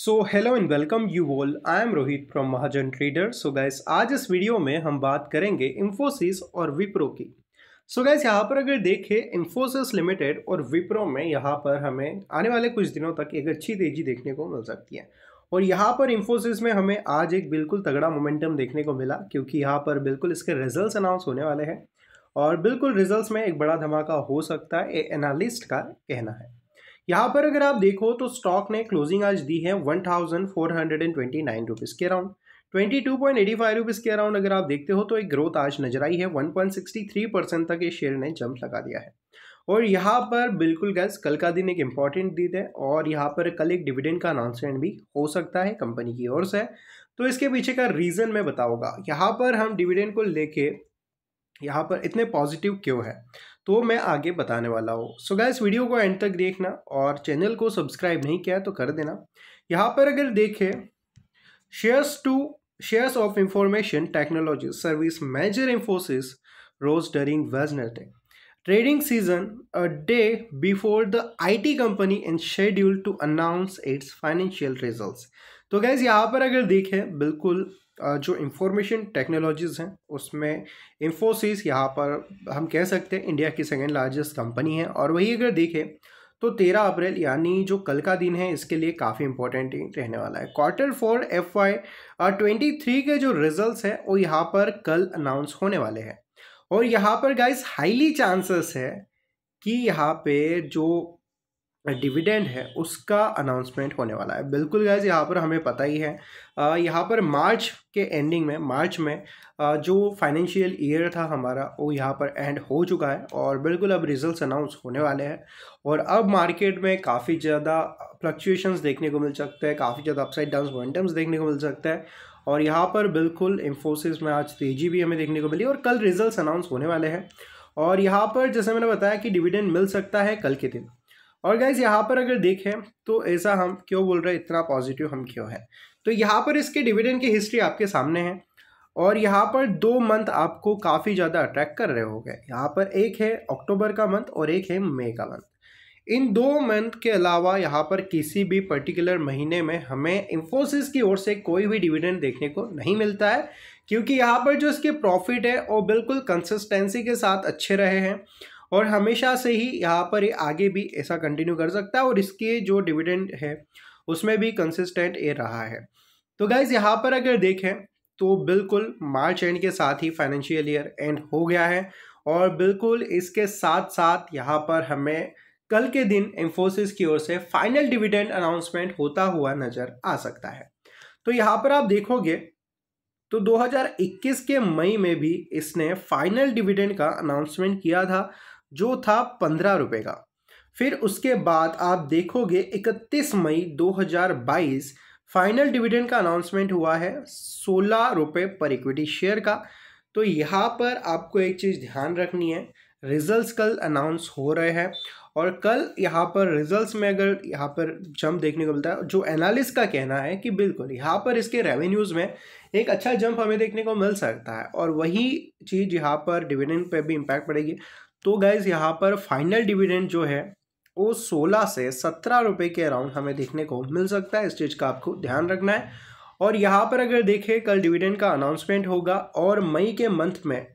so hello and welcome you all I am Rohit from Mahajan trader so guys आज इस video में हम बात करेंगे इन्फोसिस और विप्रो की सो so गैस यहाँ पर अगर देखें इन्फोसिस लिमिटेड और विप्रो में यहाँ पर हमें आने वाले कुछ दिनों तक एक अच्छी तेजी देखने को मिल सकती है और यहाँ पर इन्फोसिस में हमें आज एक बिल्कुल तगड़ा मोमेंटम देखने को मिला क्योंकि यहाँ पर बिल्कुल इसके रिजल्ट अनाउंस होने वाले हैं और बिल्कुल रिजल्ट में एक बड़ा धमाका हो सकता है एनालिस्ट का कहना है यहाँ पर अगर आप देखो तो स्टॉक ने क्लोजिंग आज दी है one thousand four hundred and twenty nine rupees के around twenty two point eighty five rupees के अराउंड अगर आप देखते हो तो एक ग्रोथ आज नजर आई है one point sixty three percent तक ये शेयर ने जंप लगा दिया है और यहाँ पर बिल्कुल गैस कल का दिन एक इम्पॉर्टेंट दिन है और यहाँ पर कल एक डिविडेंड का अनाउंसमेंट भी हो सकता है कंपनी की ओर से तो इसके पीछे का रीज़न मैं बताऊंगा यहाँ पर हम डिविडेंड को लेके यहाँ पर इतने पॉजिटिव क्यों है तो मैं आगे बताने वाला हूँ सो इस वीडियो को एंड तक देखना और चैनल को सब्सक्राइब नहीं किया तो कर देना यहाँ पर अगर देखें shares to shares of information technology service major Infosys rose during वेजनेटे trading session a day before the IT company in schedule to announce its financial results तो गैस यहाँ पर अगर देखें बिल्कुल जो इंफॉर्मेशन टेक्नोलॉजीज़ हैं उसमें इंफोसिस यहाँ पर हम कह सकते हैं इंडिया की सेकेंड लार्जेस्ट कंपनी है और वही अगर देखें तो तेरह अप्रैल यानी जो कल का दिन है इसके लिए काफ़ी इंपॉर्टेंट रहने वाला है quarter four F Y twenty three के जो रिजल्ट्स हैं वो यहाँ पर कल अनाउंस होने वाले हैं और यहाँ पर गाइस हाईली चांसेस है कि यहाँ पे जो डिविडेंड है उसका अनाउंसमेंट होने वाला है बिल्कुल गैस यहाँ पर हमें पता ही है यहाँ पर मार्च के एंडिंग में मार्च में जो फाइनेंशियल ईयर था हमारा वो यहाँ पर एंड हो चुका है और बिल्कुल अब रिजल्ट्स अनाउंस होने वाले हैं और अब मार्केट में काफ़ी ज़्यादा फ्लक्चुएशंस देखने को मिल सकते हैं काफ़ी ज़्यादा अपसाइड डाउन वेंटम्स देखने को मिल सकता है और यहाँ पर बिल्कुल इन्फोसिस में आज तेजी भी हमें देखने को मिली और कल रिजल्ट अनाउंस होने वाले हैं और यहाँ पर जैसे मैंने बताया कि डिविडेंड मिल सकता है कल के दिन और गाइज यहाँ पर अगर देखें तो ऐसा हम क्यों बोल रहे हैं इतना पॉजिटिव हम क्यों हैं तो यहाँ पर इसके डिविडेंड की हिस्ट्री आपके सामने है और यहाँ पर दो मंथ आपको काफ़ी ज़्यादा अट्रैक्ट कर रहे हो गए यहाँ पर एक है अक्टूबर का मंथ और एक है मई का मंथ इन दो मंथ के अलावा यहाँ पर किसी भी पर्टिकुलर महीने में हमें इंफोसिस की ओर से कोई भी डिविडेंड देखने को नहीं मिलता है क्योंकि यहाँ पर जो इसके प्रॉफिट है वो बिल्कुल कंसिस्टेंसी के साथ अच्छे रहे हैं और हमेशा से ही यहाँ पर आगे भी ऐसा कंटिन्यू कर सकता है और इसके जो डिविडेंड है उसमें भी कंसिस्टेंट ये रहा है तो गाइज यहाँ पर अगर देखें तो बिल्कुल मार्च एंड के साथ ही फाइनेंशियल ईयर एंड हो गया है और बिल्कुल इसके साथ साथ यहाँ पर हमें कल के दिन इंफोसिस की ओर से फाइनल डिविडेंड अनाउंसमेंट होता हुआ नज़र आ सकता है तो यहाँ पर आप देखोगे तो 2021 के मई में भी इसने फाइनल डिविडेंड का अनाउंसमेंट किया था जो था पंद्रह रुपये का फिर उसके बाद आप देखोगे 31 मई 2022 फाइनल डिविडेंड का अनाउंसमेंट हुआ है सोलह रुपये पर इक्विटी शेयर का तो यहाँ पर आपको एक चीज़ ध्यान रखनी है रिजल्ट्स कल अनाउंस हो रहे हैं और कल यहाँ पर रिजल्ट्स में अगर यहाँ पर जंप देखने को मिलता है जो एनालिस्ट का कहना है कि बिल्कुल यहाँ पर इसके रेवेन्यूज़ में एक अच्छा जंप हमें देखने को मिल सकता है और वही चीज़ यहाँ पर डिविडेंड पे भी इम्पैक्ट पड़ेगी तो गैज़ यहाँ पर फाइनल डिविडेंड जो है वो सोलह से सत्रह रुपये के अराउंड हमें देखने को मिल सकता है इस चीज़ का आपको ध्यान रखना है और यहाँ पर अगर देखें कल डिविडेंड का अनाउंसमेंट होगा और मई के मंथ में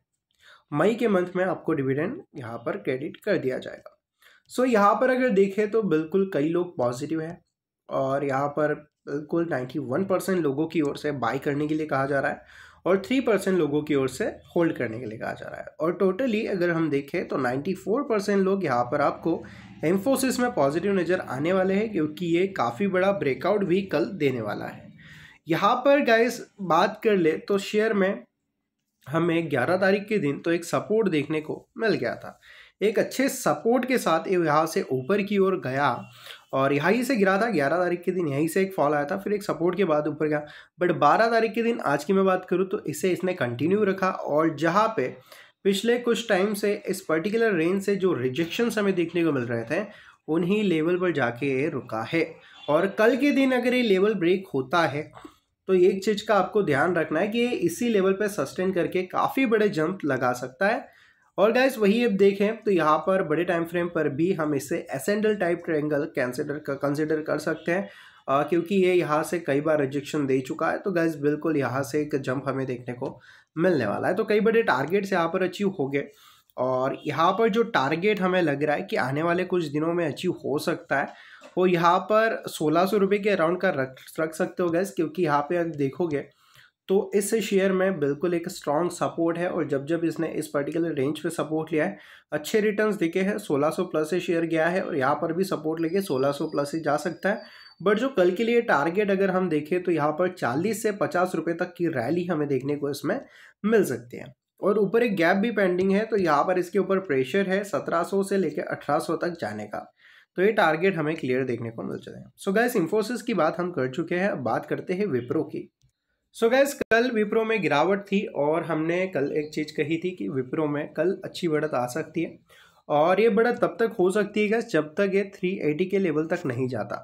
मई के मंथ में आपको डिविडेंड यहाँ पर क्रेडिट कर दिया जाएगा सो so, यहाँ पर अगर देखें तो बिल्कुल कई लोग पॉजिटिव हैं और यहाँ पर बिल्कुल वन परसेंट लोगों की ओर से बाई करने के लिए कहा जा रहा है और थ्री परसेंट लोगों की ओर से होल्ड करने के लिए कहा जा रहा है और टोटली अगर हम देखें तो नाइन्टी फोर परसेंट लोग यहाँ पर आपको इन्फोसिस में पॉजिटिव नज़र आने वाले हैं क्योंकि ये काफ़ी बड़ा ब्रेकआउट भी कल देने वाला है यहाँ पर गाइस बात कर ले तो शेयर में हमें ग्यारह तारीख के दिन तो एक सपोर्ट देखने को मिल गया था एक अच्छे सपोर्ट के साथ ये यहाँ से ऊपर की ओर गया और यहाँ से गिरा था ग्यारह तारीख के दिन यहीं से एक फॉल आया था फिर एक सपोर्ट के बाद ऊपर गया बट बारह तारीख के दिन आज की मैं बात करूँ तो इसे इसने कंटिन्यू रखा और जहाँ पे पिछले कुछ टाइम से इस पर्टिकुलर रेंज से जो रिजेक्शन हमें देखने को मिल रहे थे उन्हीं लेवल पर जाके रुका है और कल के दिन अगर ये लेवल ब्रेक होता है तो एक चीज़ का आपको ध्यान रखना है कि इसी लेवल पर सस्टेन करके काफ़ी बड़े जंप लगा सकता है और गाइस वही अब देखें तो यहाँ पर बड़े टाइम फ्रेम पर भी हम इसे ascending type triangle consider consider कर सकते हैं आ, क्योंकि ये यहाँ से कई बार रिजेक्शन दे चुका है तो गाइज बिल्कुल यहाँ से एक जंप हमें देखने को मिलने वाला है तो कई बड़े टारगेट्स यहाँ पर अचीव हो गए और यहाँ पर जो टारगेट हमें लग रहा है कि आने वाले कुछ दिनों में अचीव हो सकता है वो यहाँ पर सोलह सौ रुपये के अराउंड का रख रख सकते हो गैस क्योंकि यहाँ पे आप देखोगे तो इस शेयर में बिल्कुल एक स्ट्रांग सपोर्ट है और जब जब इसने इस पर्टिकुलर रेंज पे सपोर्ट लिया है अच्छे रिटर्न्स दिखे हैं 1600 प्लस से शेयर गया है और यहाँ पर भी सपोर्ट लेके 1600 प्लस ही जा सकता है बट जो कल के लिए टारगेट अगर हम देखें तो यहाँ पर 40 से पचास रुपये तक की रैली हमें देखने को इसमें मिल सकती है और ऊपर एक गैप भी पेंडिंग है तो यहाँ पर इसके ऊपर प्रेशर है सत्रह से लेकर अठारह तक जाने का तो ये टारगेट हमें क्लियर देखने को मिल जाए सो गैस इन्फोसिस की बात हम कर चुके हैं अब बात करते हैं विप्रो की सो so गैस कल विप्रो में गिरावट थी और हमने कल एक चीज़ कही थी कि विप्रो में कल अच्छी बढ़त आ सकती है और ये बढ़त तब तक हो सकती है गैस जब तक ये थ्री एटी के लेवल तक नहीं जाता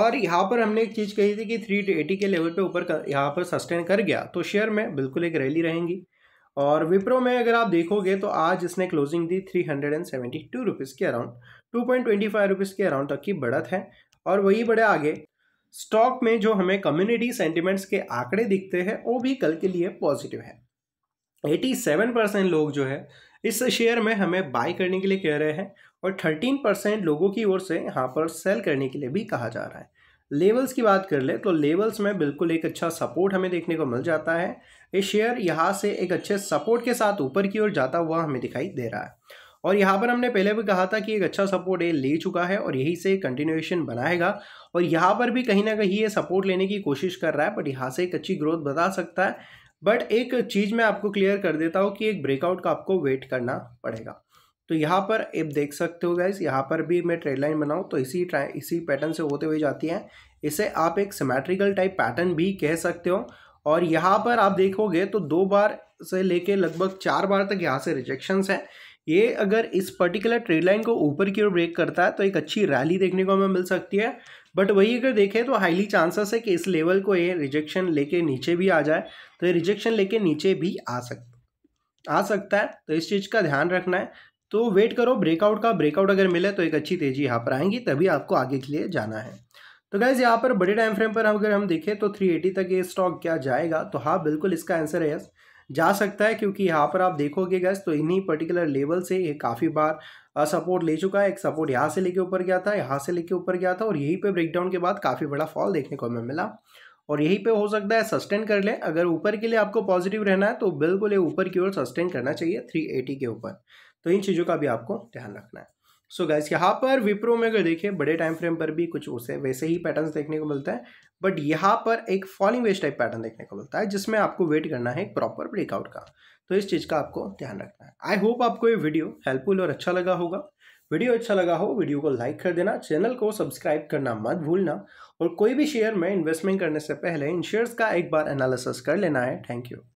और यहाँ पर हमने एक चीज़ कही थी कि थ्री एटी के लेवल पे ऊपर यहाँ पर सस्टेन कर गया तो शेयर में बिल्कुल एक रैली रहेंगी और विप्रो में अगर आप देखोगे तो आज इसने क्लोजिंग दी three hundred and seventy two rupees के around two point twenty five rupees के अराउंड तक की बढ़त है और वही बढ़े आगे स्टॉक में जो हमें कम्युनिटी सेंटिमेंट्स के आंकड़े दिखते हैं वो भी कल के लिए पॉजिटिव है 87 परसेंट लोग जो है इस शेयर में हमें बाय करने के लिए कह रहे हैं और 13 परसेंट लोगों की ओर से यहाँ पर सेल करने के लिए भी कहा जा रहा है लेवल्स की बात कर ले तो लेवल्स में बिल्कुल एक अच्छा सपोर्ट हमें देखने को मिल जाता है ये शेयर यहाँ से एक अच्छे सपोर्ट के साथ ऊपर की ओर जाता हुआ हमें दिखाई दे रहा है और यहाँ पर हमने पहले भी कहा था कि एक अच्छा सपोर्ट ये ले चुका है और यही से कंटिन्यूएशन बनाएगा और यहाँ पर भी कहीं ना कहीं ये सपोर्ट लेने की कोशिश कर रहा है बट यहाँ से एक अच्छी ग्रोथ बता सकता है बट एक चीज़ मैं आपको क्लियर कर देता हूँ कि एक ब्रेकआउट का आपको वेट करना पड़ेगा तो यहाँ पर एक देख सकते हो गाइज यहाँ पर भी मैं ट्रेड लाइन बनाऊँ तो इसी ट्राइ इसी पैटर्न से होते हुए जाती है इसे आप एक सिमेट्रिकल टाइप पैटर्न भी कह सकते हो और यहाँ पर आप देखोगे तो दो बार से लेके लगभग चार बार तक यहाँ से रिजेक्शंस हैं ये अगर इस पर्टिकुलर ट्रेड लाइन को ऊपर की ओर ब्रेक करता है तो एक अच्छी रैली देखने को हमें मिल सकती है बट वही अगर देखें तो हाईली चांसेस है कि इस लेवल को ये रिजेक्शन लेके नीचे भी आ जाए तो ये रिजेक्शन लेके नीचे भी आ सक आ सकता है तो इस चीज़ का ध्यान रखना है तो वेट करो ब्रेकआउट का ब्रेकआउट अगर मिले तो एक अच्छी तेज़ी यहाँ पर आएंगी तभी आपको आगे के लिए जाना है तो गैज़ यहाँ पर बड़े टाइम फ्रेम पर अगर हम देखें तो थ्री तक ये स्टॉक क्या जाएगा तो हाँ बिल्कुल इसका आंसर है यस जा सकता है क्योंकि यहाँ पर आप देखोगे गैस तो इन्हीं पर्टिकुलर लेवल से ये काफ़ी बार सपोर्ट ले चुका है एक सपोर्ट यहाँ से लेके ऊपर गया था यहाँ से लेके ऊपर गया था और यहीं पे ब्रेकडाउन के बाद काफ़ी बड़ा फॉल देखने को हमें मिला और यहीं पे हो सकता है सस्टेन कर ले अगर ऊपर के लिए आपको पॉजिटिव रहना है तो बिल्कुल ये ऊपर की ओर सस्टेन करना चाहिए थ्री एटी के ऊपर तो इन चीज़ों का भी आपको ध्यान रखना है सो so गाइज यहाँ पर विप्रो में अगर देखें बड़े टाइम फ्रेम पर भी कुछ उसे वैसे ही पैटर्न्स देखने को मिलता है बट यहाँ पर एक फॉलिंग वेज टाइप पैटर्न देखने को मिलता है जिसमें आपको वेट करना है प्रॉपर ब्रेकआउट का तो इस चीज़ का आपको ध्यान रखना है आई होप आपको ये वीडियो हेल्पफुल और अच्छा लगा होगा वीडियो अच्छा लगा हो वीडियो को लाइक कर देना चैनल को सब्सक्राइब करना मत भूलना और कोई भी शेयर में इन्वेस्टमेंट करने से पहले इन शेयर्स का एक बार एनालिसिस कर लेना है थैंक यू